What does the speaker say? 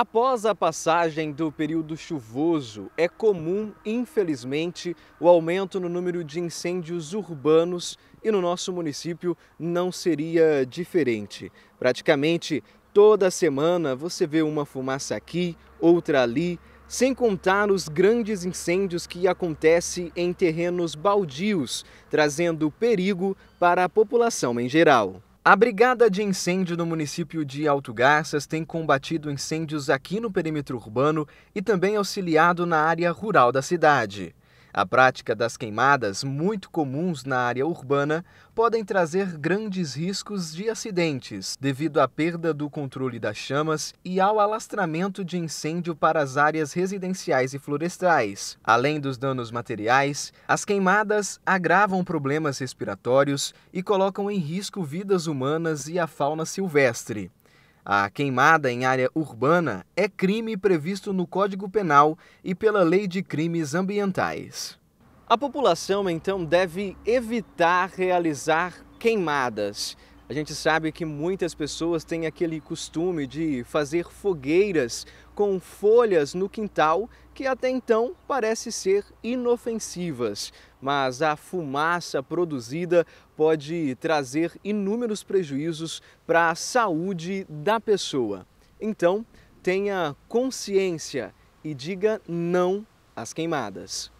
Após a passagem do período chuvoso, é comum, infelizmente, o aumento no número de incêndios urbanos e no nosso município não seria diferente. Praticamente toda semana você vê uma fumaça aqui, outra ali, sem contar os grandes incêndios que acontecem em terrenos baldios, trazendo perigo para a população em geral. A Brigada de Incêndio do município de Alto Garças tem combatido incêndios aqui no perímetro urbano e também auxiliado na área rural da cidade. A prática das queimadas, muito comuns na área urbana, podem trazer grandes riscos de acidentes, devido à perda do controle das chamas e ao alastramento de incêndio para as áreas residenciais e florestais. Além dos danos materiais, as queimadas agravam problemas respiratórios e colocam em risco vidas humanas e a fauna silvestre. A queimada em área urbana é crime previsto no Código Penal e pela Lei de Crimes Ambientais. A população então deve evitar realizar queimadas. A gente sabe que muitas pessoas têm aquele costume de fazer fogueiras com folhas no quintal que até então parece ser inofensivas, mas a fumaça produzida pode trazer inúmeros prejuízos para a saúde da pessoa. Então, tenha consciência e diga não às queimadas.